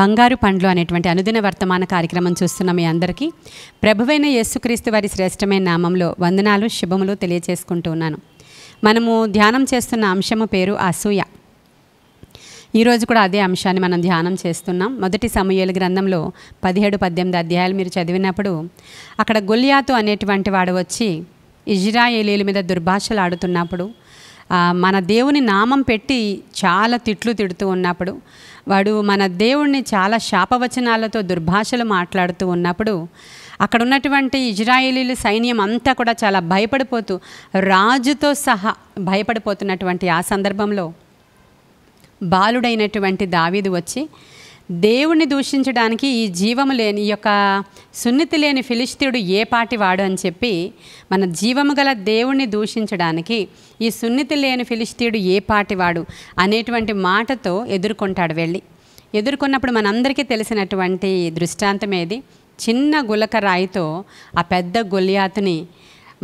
బంగారు పండ్లు అనేటువంటి అనుదిన వర్తమాన కార్యక్రమం చూస్తున్న మీ అందరికీ ప్రభువైన యేసుక్రీస్తు వారి శ్రేష్టమైన నామంలో వందనాలు శుభములు తెలియచేసుకుంటూ ఉన్నాను మనము ధ్యానం చేస్తున్న అంశము పేరు అసూయ ఈరోజు కూడా అదే అంశాన్ని మనం ధ్యానం చేస్తున్నాం మొదటి సమయలు గ్రంథంలో పదిహేడు పద్దెనిమిది అధ్యాయాలు మీరు చదివినప్పుడు అక్కడ గుల్యాతు అనేటువంటి వాడు వచ్చి ఇజ్రాయేలీల మీద దుర్భాషలు ఆడుతున్నప్పుడు మన దేవుని నామం పెట్టి చాలా తిట్లు తిడుతూ ఉన్నప్పుడు వాడు మన దేవుణ్ణి చాలా శాపవచనాలతో దుర్భాషలు మాట్లాడుతూ ఉన్నప్పుడు అక్కడ ఉన్నటువంటి ఇజ్రాయేలీల సైన్యం అంతా కూడా చాలా భయపడిపోతూ రాజుతో సహా భయపడిపోతున్నటువంటి ఆ సందర్భంలో బాలుడైనటువంటి దావీదు వచ్చి దేవుణ్ణి దూషించడానికి ఈ జీవము లేని ఈ యొక్క సున్నితి లేని ఫిలిస్తీయుడు ఏ పాటి వాడు అని చెప్పి మన జీవము గల దేవుణ్ణి దూషించడానికి ఈ సున్నితి లేని ఫిలిస్తీయుడు ఏ పాటి వాడు అనేటువంటి మాటతో ఎదుర్కొంటాడు వెళ్ళి ఎదుర్కొన్నప్పుడు మనందరికీ తెలిసినటువంటి దృష్టాంతం ఏది చిన్న గులక రాయితో ఆ పెద్ద గుళ్యాతుని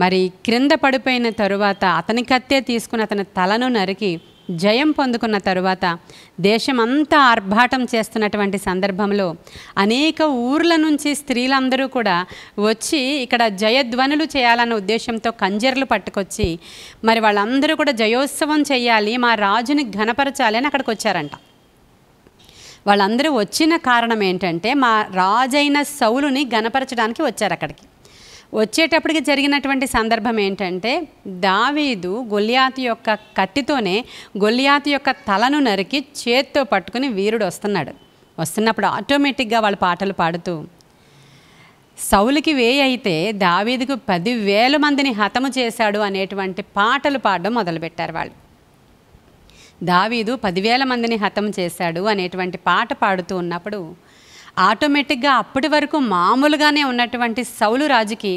మరి క్రింద పడిపోయిన తరువాత అతని కత్తే తీసుకుని అతని తలను నరికి జయం పొందుకున్న తరువాత దేశమంతా ఆర్భాటం చేస్తున్నటువంటి సందర్భంలో అనేక ఊర్ల నుంచి స్త్రీలందరూ కూడా వచ్చి ఇక్కడ జయధ్వనులు చేయాలన్న ఉద్దేశంతో కంజర్లు పట్టుకొచ్చి మరి వాళ్ళందరూ కూడా జయోత్సవం చేయాలి మా రాజుని ఘనపరచాలి అని అక్కడికి వచ్చారంట వాళ్ళందరూ వచ్చిన కారణం ఏంటంటే మా రాజైన సౌలుని ఘనపరచడానికి వచ్చారు అక్కడికి వచ్చేటప్పటికి జరిగినటువంటి సందర్భం ఏంటంటే దావీదు గొలియాతి యొక్క కత్తితోనే గొలియాతి యొక్క తలను నరికి చేత్తో పట్టుకుని వీరుడు వస్తున్నాడు వస్తున్నప్పుడు ఆటోమేటిక్గా వాళ్ళు పాటలు పాడుతూ సౌలికి వేయి అయితే దావీదుకు పదివేల మందిని హతము చేశాడు అనేటువంటి పాటలు పాడడం మొదలుపెట్టారు వాళ్ళు దావీదు పదివేల మందిని హతం చేశాడు అనేటువంటి పాట పాడుతూ ఉన్నప్పుడు ఆటోమేటిక్గా అప్పటి వరకు మామూలుగానే ఉన్నటువంటి సౌలు రాజుకి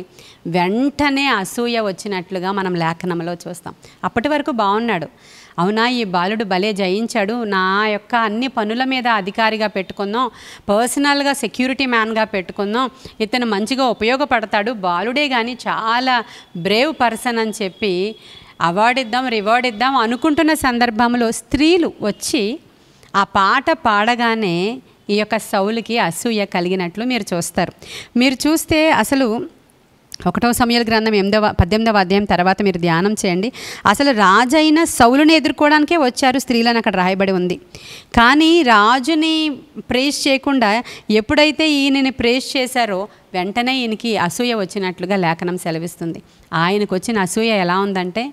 వెంటనే అసూయ వచ్చినట్లుగా మనం లేఖనంలో చూస్తాం అప్పటి వరకు బాగున్నాడు అవునా ఈ బాలుడు భలే జయించాడు నా యొక్క అన్ని పనుల మీద అధికారిగా పెట్టుకుందాం పర్సనల్గా సెక్యూరిటీ మ్యాన్గా పెట్టుకుందాం ఇతను మంచిగా ఉపయోగపడతాడు బాలుడే కానీ చాలా బ్రేవ్ పర్సన్ అని చెప్పి అవార్డు ఇద్దాం రివార్డ్ ఇద్దాం అనుకుంటున్న సందర్భంలో స్త్రీలు వచ్చి ఆ పాట పాడగానే ఈ యొక్క సౌలుకి అసూయ కలిగినట్లు మీరు చూస్తారు మీరు చూస్తే అసలు ఒకటో సమయాల గ్రంథం ఎనిమిదవ పద్దెనిమిదవ అధ్యాయం తర్వాత మీరు ధ్యానం చేయండి అసలు రాజైన సౌలుని ఎదుర్కోవడానికే వచ్చారు స్త్రీలను అక్కడ రాయబడి ఉంది కానీ రాజుని ప్రేస్ చేయకుండా ఎప్పుడైతే ఈయనని ప్రేస్ చేశారో వెంటనే ఈయనకి అసూయ వచ్చినట్లుగా లేఖనం సెలవిస్తుంది ఆయనకు వచ్చిన అసూయ ఎలా ఉందంటే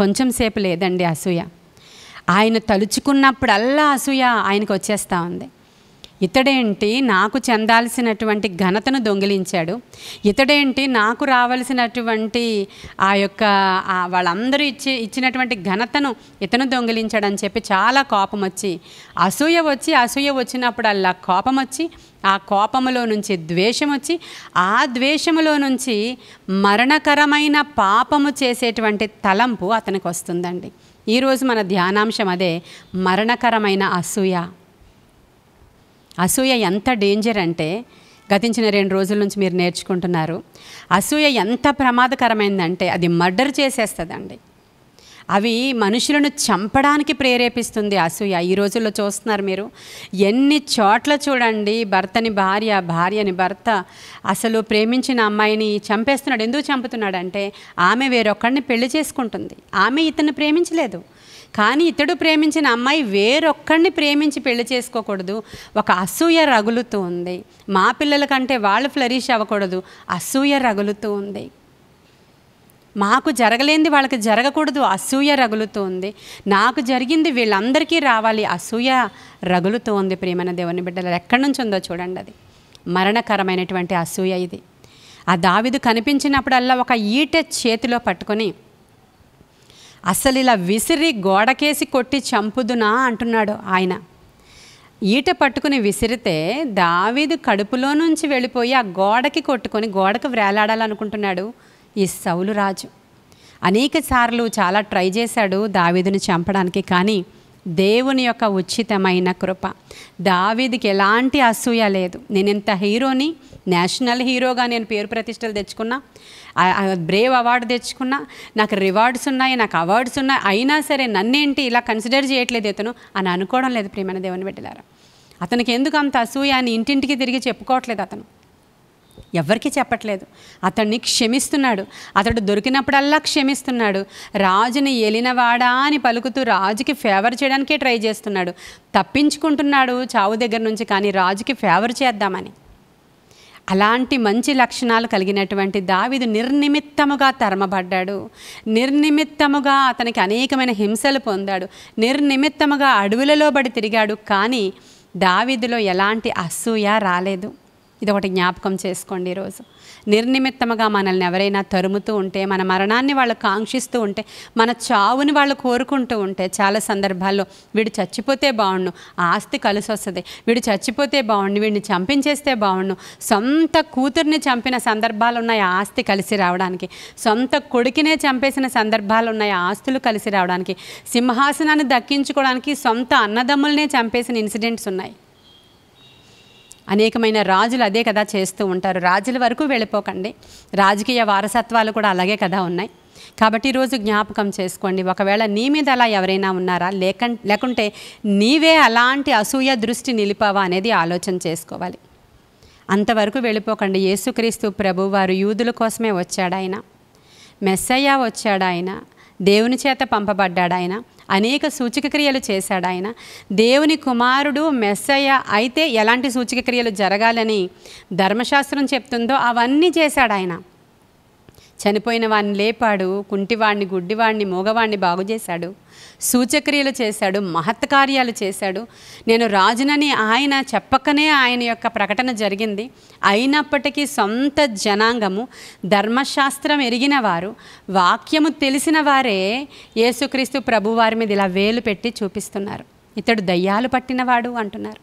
కొంచెం సేపు లేదండి అసూయ ఆయన తలుచుకున్నప్పుడల్లా అసూయ ఆయనకు వచ్చేస్తూ ఉంది ఇతడేంటి నాకు చెందాల్సినటువంటి ఘనతను దొంగిలించాడు ఇతడేంటి నాకు రావలసినటువంటి ఆ యొక్క వాళ్ళందరూ ఇచ్చి ఇచ్చినటువంటి ఘనతను ఇతను దొంగిలించాడని చెప్పి చాలా కోపం వచ్చి అసూయ వచ్చి అసూయ వచ్చినప్పుడల్లా కోపం వచ్చి ఆ కోపములో నుంచి ద్వేషం వచ్చి ఆ ద్వేషములో నుంచి మరణకరమైన పాపము చేసేటువంటి తలంపు అతనికి వస్తుందండి ఈరోజు మన ధ్యానాంశం అదే మరణకరమైన అసూయ అసూయ ఎంత డేంజర్ అంటే గతించిన రెండు రోజుల నుంచి మీరు నేర్చుకుంటున్నారు అసూయ ఎంత ప్రమాదకరమైందంటే అది మర్డర్ చేసేస్తుందండి అవి మనుషులను చంపడానికి ప్రేరేపిస్తుంది అసూయ ఈ రోజుల్లో చూస్తున్నారు మీరు ఎన్ని చోట్ల చూడండి భర్తని భార్య భార్యని భర్త అసలు ప్రేమించిన అమ్మాయిని చంపేస్తున్నాడు ఎందుకు చంపుతున్నాడంటే ఆమె వేరొకరిని పెళ్లి చేసుకుంటుంది ఆమె ఇతను ప్రేమించలేదు కానీ ఇతడు ప్రేమించిన అమ్మాయి వేరొక్కడిని ప్రేమించి పెళ్లి చేసుకోకూడదు ఒక అసూయ రగులుతూ ఉంది మా పిల్లల కంటే వాళ్ళు ఫ్లరిష్ అవ్వకూడదు అసూయ రగులుతూ ఉంది మాకు జరగలేంది వాళ్ళకి జరగకూడదు అసూయ రగులుతూ ఉంది నాకు జరిగింది వీళ్ళందరికీ రావాలి అసూయ రగులుతూ ఉంది ప్రేమన దేవుని బిడ్డలు ఎక్కడి నుంచి ఉందో చూడండి అది మరణకరమైనటువంటి అసూయ ఇది ఆ దావిదు కనిపించినప్పుడల్లా ఒక ఈట చేతిలో పట్టుకొని అసలు ఇలా విసిరి గోడకేసి కొట్టి చంపుదునా అంటున్నాడు ఆయన ఈట పట్టుకుని విసిరితే దావీదు కడుపులో నుంచి వెళ్ళిపోయి ఆ గోడకి కొట్టుకొని గోడకు వేలాడాలనుకుంటున్నాడు ఈ సౌలు రాజు అనేక సార్లు చాలా ట్రై చేశాడు దావీదుని చంపడానికి కానీ దేవుని యొక్క ఉచితమైన కృప దావీదికి ఎలాంటి అసూయ లేదు నేను ఎంత హీరోని నేషనల్ హీరోగా నేను పేరు ప్రతిష్టలు తెచ్చుకున్నా బ్రేవ్ అవార్డు తెచ్చుకున్నా నాకు రివార్డ్స్ ఉన్నాయి నాకు అవార్డ్స్ ఉన్నాయి అయినా సరే నన్నేంటి ఇలా కన్సిడర్ చేయట్లేదు ఇతను అని అనుకోవడం లేదు ప్రియమైన దేవుని బిడ్డలారా అతనికి ఎందుకు అంత అసూయ అని ఇంటింటికి తిరిగి చెప్పుకోవట్లేదు అతను ఎవరికి చెప్పట్లేదు అతడిని క్షమిస్తున్నాడు అతడు దొరికినప్పుడల్లా క్షమిస్తున్నాడు రాజుని ఎలినవాడా అని పలుకుతూ రాజుకి ఫేవర్ చేయడానికే ట్రై చేస్తున్నాడు తప్పించుకుంటున్నాడు చావు దగ్గర నుంచి కానీ రాజుకి ఫేవర్ చేద్దామని అలాంటి మంచి లక్షణాలు కలిగినటువంటి దావిదు నిర్నిమిత్తముగా తరమబడ్డాడు నిర్నిమిత్తముగా అతనికి అనేకమైన హింసలు పొందాడు నిర్నిమిత్తముగా అడవులలో బడి తిరిగాడు కానీ దావిదులో ఎలాంటి అసూయ రాలేదు ఇదొకటి జ్ఞాపకం చేసుకోండి ఈరోజు నిర్నిమిత్తముగా మనల్ని ఎవరైనా తరుముతూ ఉంటే మన మరణాన్ని వాళ్ళు కాంక్షిస్తూ ఉంటే మన చావుని వాళ్ళు కోరుకుంటూ ఉంటే చాలా సందర్భాల్లో వీడు చచ్చిపోతే బాగుండు ఆస్తి కలిసి వస్తుంది వీడు చచ్చిపోతే బాగుండు వీడిని చంపించేస్తే బాగుండు సొంత కూతుర్ని చంపిన సందర్భాలు ఉన్నాయి ఆస్తి కలిసి రావడానికి సొంత కొడుకునే చంపేసిన సందర్భాలు ఉన్నాయి ఆస్తులు కలిసి రావడానికి సింహాసనాన్ని దక్కించుకోవడానికి సొంత అన్నదమ్ములనే చంపేసిన ఇన్సిడెంట్స్ ఉన్నాయి అనేకమైన రాజులు అదే కదా చేస్తూ ఉంటారు రాజుల వరకు వెళ్ళిపోకండి రాజకీయ వారసత్వాలు కూడా అలాగే కదా ఉన్నాయి కాబట్టి ఈరోజు జ్ఞాపకం చేసుకోండి ఒకవేళ నీ మీద అలా ఎవరైనా ఉన్నారా లేక లేకుంటే నీవే అలాంటి అసూయ దృష్టి నిలిపావా అనేది ఆలోచన చేసుకోవాలి అంతవరకు వెళ్ళిపోకండి యేసుక్రీస్తు ప్రభు వారు యూదుల కోసమే వచ్చాడు ఆయన మెస్సయ్యా వచ్చాడు ఆయన దేవుని చేత పంపబడ్డాడు ఆయన అనేక సూచక క్రియలు చేశాడు ఆయన దేవుని కుమారుడు మెస్సయ్య అయితే ఎలాంటి సూచక క్రియలు జరగాలని ధర్మశాస్త్రం చెప్తుందో అవన్నీ చేశాడు ఆయన చనిపోయిన వాడిని లేపాడు కుంటివాణ్ణి గుడ్డివాణ్ణి మూగవాడిని బాగు చేశాడు సూచక్రియలు చేశాడు మహత్కార్యాలు చేశాడు నేను రాజునని ఆయన చెప్పకనే ఆయన యొక్క ప్రకటన జరిగింది అయినప్పటికీ సొంత జనాంగము ధర్మశాస్త్రం ఎరిగిన వారు వాక్యము తెలిసిన వారే యేసుక్రీస్తు ప్రభువారి మీద ఇలా వేలు పెట్టి చూపిస్తున్నారు ఇతడు దయ్యాలు పట్టినవాడు అంటున్నారు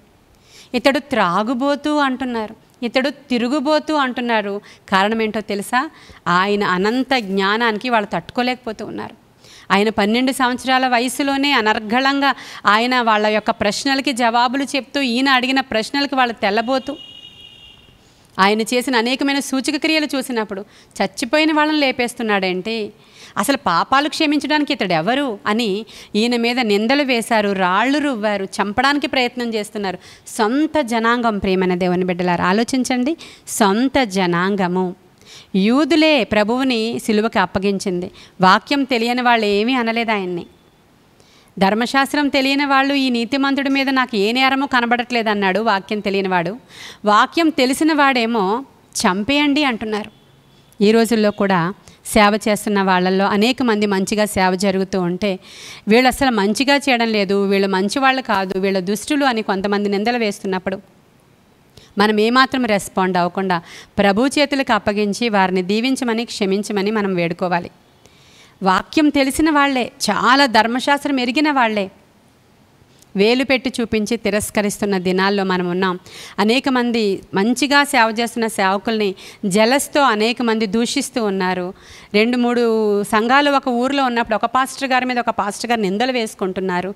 ఇతడు త్రాగుబోతూ అంటున్నారు ఇతడు తిరుగుబోతూ అంటున్నారు కారణం ఏంటో తెలుసా ఆయన అనంత జ్ఞానానికి వాళ్ళు తట్టుకోలేకపోతూ ఉన్నారు ఆయన పన్నెండు సంవత్సరాల వయసులోనే అనర్ఘళంగా ఆయన వాళ్ళ యొక్క ప్రశ్నలకి జవాబులు చెప్తూ ఈయన అడిగిన ప్రశ్నలకి వాళ్ళు తెల్లబోతూ ఆయన చేసిన అనేకమైన సూచక క్రియలు చూసినప్పుడు చచ్చిపోయిన వాళ్ళని లేపేస్తున్నాడేంటి అసలు పాపాలు క్షమించడానికి ఇతడు ఎవరు అని ఈయన మీద నిందలు వేశారు రాళ్ళు రువ్వారు చంపడానికి ప్రయత్నం చేస్తున్నారు సొంత జనాంగం ప్రేమైన దేవుని బిడ్డలారు ఆలోచించండి సొంత జనాంగము యూదులే ప్రభువుని సిలువకి అప్పగించింది వాక్యం తెలియని వాళ్ళు ఏమీ అనలేదు ఆయన్ని ధర్మశాస్త్రం తెలియని వాళ్ళు ఈ నీతిమంతుడి మీద నాకు ఏ నేరమో కనబడట్లేదు అన్నాడు వాక్యం తెలియనివాడు వాక్యం తెలిసిన వాడేమో చంపేయండి అంటున్నారు ఈ రోజుల్లో కూడా సేవ చేస్తున్న వాళ్ళల్లో అనేక మంది మంచిగా సేవ జరుగుతూ ఉంటే వీళ్ళు అసలు మంచిగా చేయడం లేదు వీళ్ళు మంచి వాళ్ళు కాదు వీళ్ళ దుష్టులు అని కొంతమంది నిందలు వేస్తున్నప్పుడు మనం ఏమాత్రం రెస్పాండ్ అవ్వకుండా ప్రభు చేతులకు అప్పగించి వారిని దీవించమని క్షమించమని మనం వేడుకోవాలి వాక్యం తెలిసిన వాళ్లే చాలా ధర్మశాస్త్రం ఎరిగిన వాళ్లే వేలు పెట్టి చూపించి తిరస్కరిస్తున్న దినాల్లో మనం ఉన్నాం అనేక మంది మంచిగా సేవ చేస్తున్న సేవకుల్ని జలస్తో అనేక మంది దూషిస్తూ ఉన్నారు రెండు మూడు సంఘాలు ఒక ఊరిలో ఉన్నప్పుడు ఒక పాస్టర్ గారి మీద ఒక పాస్టర్ గారు నిందలు వేసుకుంటున్నారు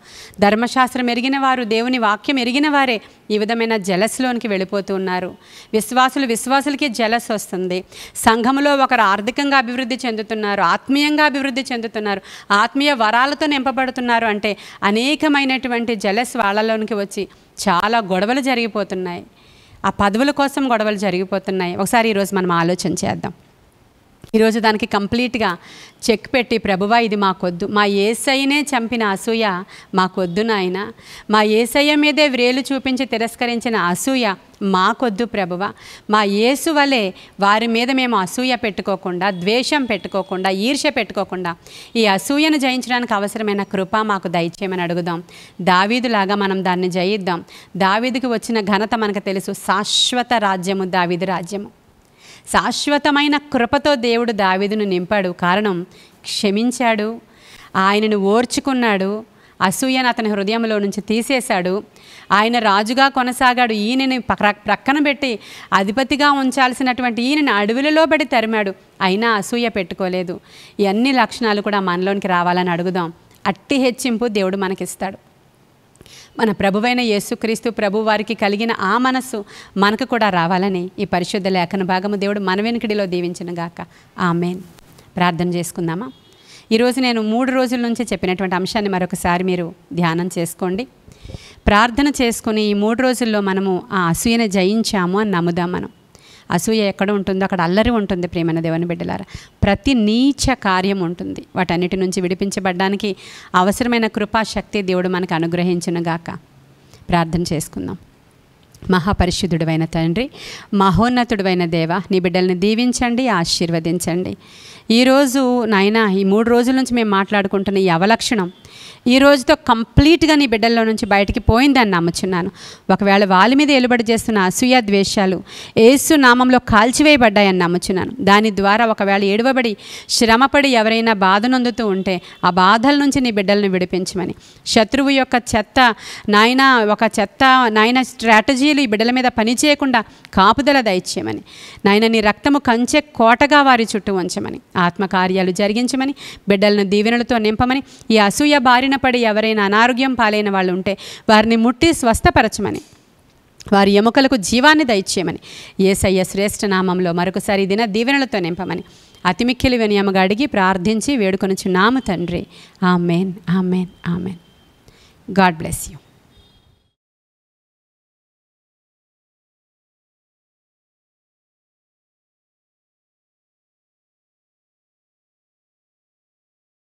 ధర్మశాస్త్రం ఎరిగిన వారు దేవుని వాక్యం ఎరిగిన వారే ఈ విధమైన జలస్లోనికి వెళ్ళిపోతూ ఉన్నారు విశ్వాసులు విశ్వాసులకి జలస్ వస్తుంది సంఘంలో ఒకరు ఆర్థికంగా అభివృద్ధి చెందుతున్నారు ఆత్మీయంగా అభివృద్ధి చెందుతున్నారు ఆత్మీయ వరాలతో నింపబడుతున్నారు అంటే అనేకమైనటువంటి జెలస్ వాళ్ళలోనికి వచ్చి చాలా గొడవలు జరిగిపోతున్నాయి ఆ పదవుల కోసం గొడవలు జరిగిపోతున్నాయి ఒకసారి ఈరోజు మనం ఆలోచన చేద్దాం ఈరోజు దానికి కంప్లీట్గా చెక్ పెట్టి ప్రభువా ఇది మాకొద్దు మా ఏసయ్యనే చంపిన అసూయ మాకొద్దు నాయన మా ఏసయ్య మీదే వ్రేలు చూపించి తిరస్కరించిన అసూయ మాకొద్దు ప్రభువ మా యేసు వలె వారి మీద మేము అసూయ పెట్టుకోకుండా ద్వేషం పెట్టుకోకుండా ఈర్ష పెట్టుకోకుండా ఈ అసూయను జయించడానికి అవసరమైన కృప మాకు దయచేయమని అడుగుదాం దావీదులాగా మనం దాన్ని జయిద్దాం దావీదికి వచ్చిన ఘనత మనకు తెలుసు శాశ్వత రాజ్యము దావీదు రాజ్యము శాశ్వతమైన కృపతో దేవుడు దావిదును నింపాడు కారణం క్షమించాడు ఆయనను ఓర్చుకున్నాడు అసూయను అతని హృదయంలో నుంచి తీసేశాడు ఆయన రాజుగా కొనసాగాడు ఈయనని ప్రక్కన పెట్టి అధిపతిగా ఉంచాల్సినటువంటి ఈయనని అడవులలో పడి తరిమాడు అయినా అసూయ పెట్టుకోలేదు ఇవన్నీ లక్షణాలు కూడా మనలోనికి రావాలని అడుగుదాం అట్టి హెచ్చింపు దేవుడు మనకిస్తాడు మన ప్రభువైన యేసుక్రీస్తు ప్రభు వారికి కలిగిన ఆ మనసు మనకు కూడా రావాలని ఈ పరిశుద్ధ లేఖన భాగము దేవుడు మన వెనుకడిలో గాక ఆమెన్ ప్రార్థన చేసుకుందామా ఈరోజు నేను మూడు రోజుల నుంచి చెప్పినటువంటి అంశాన్ని మరొకసారి మీరు ధ్యానం చేసుకోండి ప్రార్థన చేసుకుని ఈ మూడు రోజుల్లో మనము ఆ అసూయను జయించాము అని నమ్ముదాం మనం అసూయ ఎక్కడ ఉంటుందో అక్కడ అల్లరి ఉంటుంది ప్రేమైన దేవుని బిడ్డలారా ప్రతి నీచ కార్యం ఉంటుంది వాటన్నిటి నుంచి విడిపించబడడానికి అవసరమైన కృపాశక్తి దేవుడు మనకు అనుగ్రహించునుగాక ప్రార్థన చేసుకుందాం మహాపరిశుద్ధుడువైన తండ్రి మహోన్నతుడైన దేవ నీ బిడ్డల్ని దీవించండి ఆశీర్వదించండి ఈరోజు నాయన ఈ మూడు రోజుల నుంచి మేము మాట్లాడుకుంటున్న ఈ అవలక్షణం ఈ రోజుతో కంప్లీట్గా నీ బిడ్డల్లో నుంచి బయటికి పోయిందని నమ్ముచున్నాను ఒకవేళ వాళ్ళ మీద ఎలుబడి చేస్తున్న అసూయ ద్వేషాలు ఏసు నామంలో కాల్చివేయబడ్డాయని నమ్ముచున్నాను దాని ద్వారా ఒకవేళ ఏడువబడి శ్రమపడి ఎవరైనా బాధ నొందుతూ ఉంటే ఆ బాధల నుంచి నీ బిడ్డలను విడిపించమని శత్రువు యొక్క చెత్త నాయన ఒక చెత్త నాయన స్ట్రాటజీలు ఈ బిడ్డల మీద పనిచేయకుండా కాపుదల దయచేయమని నాయన నీ రక్తము కంచె కోటగా వారి చుట్టూ ఉంచమని ఆత్మకార్యాలు జరిగించమని బిడ్డలను దీవెనలతో నింపమని ఈ అసూయ బారిన పడి ఎవరైనా అనారోగ్యం పాలైన వాళ్ళు ఉంటే వారిని ముట్టి స్వస్థపరచమని వారి ఎముకలకు జీవాన్ని దయచేయమని ఏసయ్య శ్రేష్ఠ నామంలో మరొకసారి దిన దీవెనలతో నింపమని అతి మిక్కిలి వినియమగా అడిగి ప్రార్థించి వేడుకొనుచున్నాము తండ్రి amen amen amen God bless you